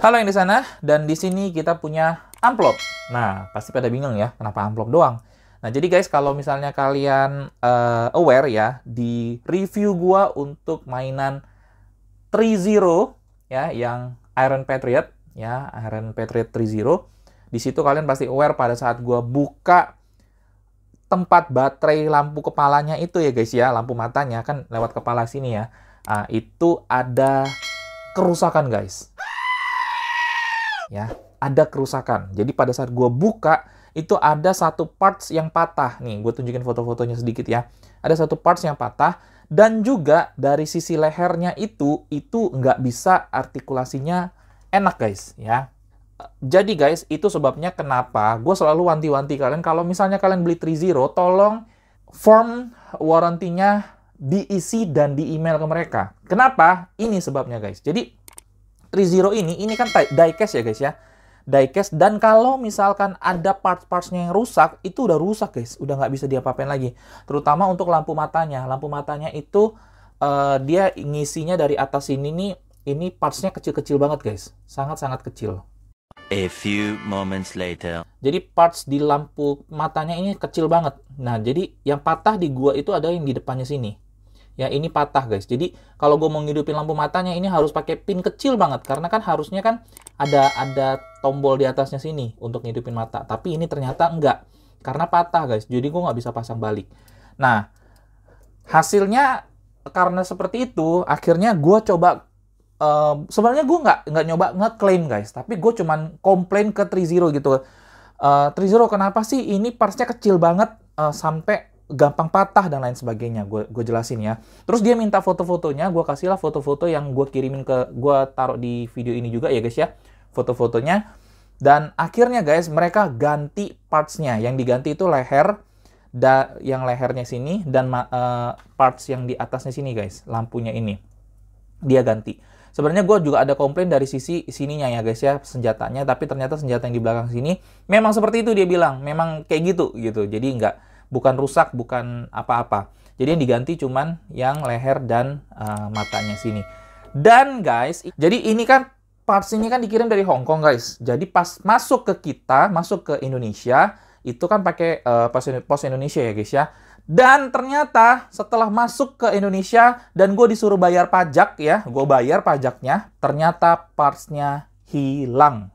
Halo yang di sana, dan di sini kita punya amplop. Nah, pasti pada bingung ya, kenapa amplop doang? Nah, jadi guys, kalau misalnya kalian uh, aware ya, di review gua untuk mainan 30 ya, yang Iron Patriot ya, Iron Patriot 30. Di situ kalian pasti aware pada saat gua buka tempat baterai lampu kepalanya itu ya guys ya, lampu matanya kan lewat kepala sini ya. Nah, itu ada kerusakan guys ya ada kerusakan. Jadi pada saat gue buka itu ada satu parts yang patah. Nih, gue tunjukin foto-fotonya sedikit ya. Ada satu parts yang patah dan juga dari sisi lehernya itu itu nggak bisa artikulasinya enak guys ya. Jadi guys, itu sebabnya kenapa gue selalu wanti-wanti kalian kalau misalnya kalian beli Trizero, tolong form warantinya diisi dan di email ke mereka. Kenapa? Ini sebabnya guys. Jadi Trizero ini, ini kan diecast ya guys ya. Diecast dan kalau misalkan ada part-partsnya yang rusak, itu udah rusak guys. Udah nggak bisa diapa-apain lagi. Terutama untuk lampu matanya. Lampu matanya itu uh, dia ngisinya dari atas ini nih, ini partsnya kecil-kecil banget guys. Sangat-sangat kecil. A few moments later. Jadi parts di lampu matanya ini kecil banget. Nah, jadi yang patah di gua itu ada yang di depannya sini ya ini patah guys jadi kalau gue mau ngidupin lampu matanya ini harus pakai pin kecil banget karena kan harusnya kan ada ada tombol di atasnya sini untuk ngidupin mata tapi ini ternyata enggak karena patah guys jadi gue nggak bisa pasang balik nah hasilnya karena seperti itu akhirnya gue coba Uh, sebenarnya gue nggak nggak nyoba ngeklaim guys tapi gue cuman komplain ke Trizero gitu uh, eh, Trizero kenapa sih ini parsnya kecil banget uh, sampai gampang patah dan lain sebagainya. Gue gue jelasin ya. Terus dia minta foto-fotonya, gue kasih lah foto-foto yang gue kirimin ke gue taruh di video ini juga ya guys ya. Foto-fotonya dan akhirnya guys mereka ganti partsnya. Yang diganti itu leher da yang lehernya sini dan uh, parts yang di atasnya sini guys, lampunya ini. Dia ganti. Sebenarnya gue juga ada komplain dari sisi sininya ya guys ya, senjatanya. Tapi ternyata senjata yang di belakang sini memang seperti itu dia bilang. Memang kayak gitu gitu. Jadi nggak bukan rusak, bukan apa-apa. Jadi yang diganti cuman yang leher dan uh, matanya sini. Dan guys, jadi ini kan parts ini kan dikirim dari Hong Kong guys. Jadi pas masuk ke kita, masuk ke Indonesia, itu kan pakai uh, pos, pos Indonesia ya guys ya. Dan ternyata setelah masuk ke Indonesia dan gue disuruh bayar pajak ya, gue bayar pajaknya, ternyata partsnya hilang.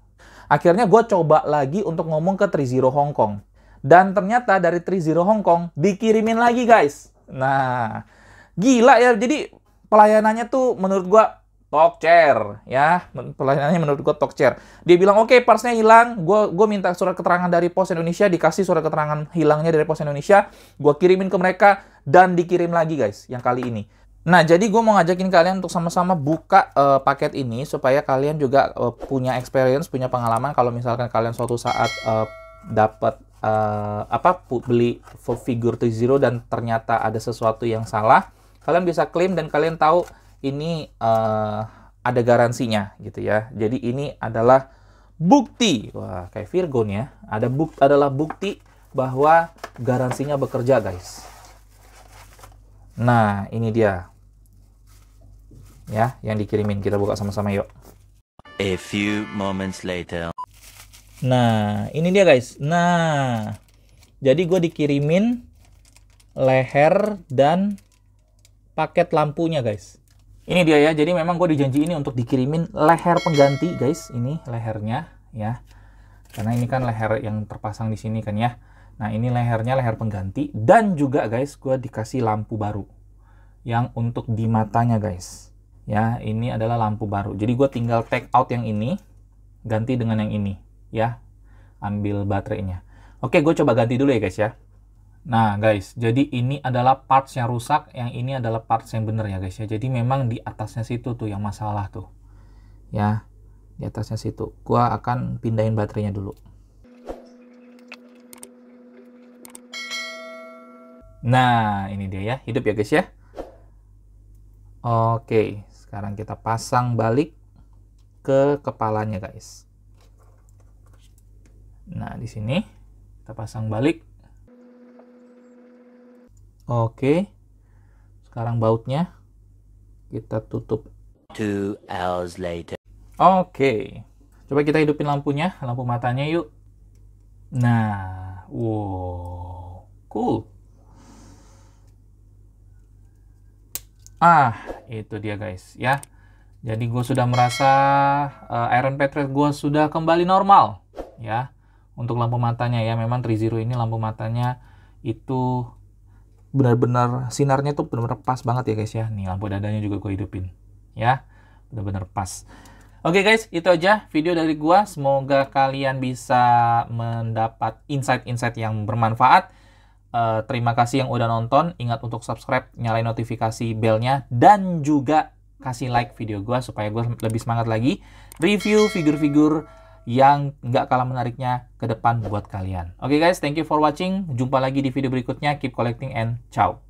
Akhirnya gue coba lagi untuk ngomong ke Triziro Hong Kong. Dan ternyata dari Zero Hong Kong dikirimin lagi guys. Nah, gila ya. Jadi pelayanannya tuh menurut gua talk chair ya pelayanannya menurut gua talk chair dia bilang oke okay, parsnya hilang Gua gue minta surat keterangan dari pos Indonesia dikasih surat keterangan hilangnya dari pos Indonesia Gua kirimin ke mereka dan dikirim lagi guys yang kali ini nah jadi gue mau ngajakin kalian untuk sama-sama buka uh, paket ini supaya kalian juga uh, punya experience punya pengalaman kalau misalkan kalian suatu saat uh, eh, dapat uh, apa beli figure to zero dan ternyata ada sesuatu yang salah, kalian bisa klaim dan kalian tahu ini uh, ada garansinya gitu ya. Jadi ini adalah bukti. Wah, kayak Virgo nih ya. Ada bukti adalah bukti bahwa garansinya bekerja, guys. Nah, ini dia. Ya, yang dikirimin kita buka sama-sama yuk. A few moments later. Nah, ini dia guys. Nah, jadi gue dikirimin leher dan paket lampunya guys. Ini dia ya. Jadi memang gue dijanji ini untuk dikirimin leher pengganti guys. Ini lehernya ya. Karena ini kan leher yang terpasang di sini kan ya. Nah ini lehernya leher pengganti. Dan juga guys gue dikasih lampu baru. Yang untuk di matanya guys. Ya ini adalah lampu baru. Jadi gue tinggal take out yang ini. Ganti dengan yang ini ya ambil baterainya oke gue coba ganti dulu ya guys ya nah guys jadi ini adalah parts yang rusak yang ini adalah parts yang bener ya guys ya jadi memang di atasnya situ tuh yang masalah tuh ya di atasnya situ gua akan pindahin baterainya dulu nah ini dia ya hidup ya guys ya oke sekarang kita pasang balik ke kepalanya guys Nah, di sini kita pasang balik. Oke. Sekarang bautnya kita tutup. Two hours later. Oke. Coba kita hidupin lampunya, lampu matanya yuk. Nah, wow. Cool. Ah, itu dia guys ya. Jadi gue sudah merasa uh, Iron Patriot gue sudah kembali normal ya untuk lampu matanya ya memang Zero ini lampu matanya itu benar-benar sinarnya tuh benar-benar pas banget ya guys ya nih lampu dadanya juga gue hidupin ya benar-benar pas Oke okay guys, itu aja video dari gua. Semoga kalian bisa mendapat insight-insight yang bermanfaat. Uh, terima kasih yang udah nonton. Ingat untuk subscribe, nyalain notifikasi belnya, dan juga kasih like video gua supaya gua lebih semangat lagi. Review figur-figur yang nggak kalah menariknya ke depan buat kalian. Oke okay guys, thank you for watching. Jumpa lagi di video berikutnya. Keep collecting and ciao.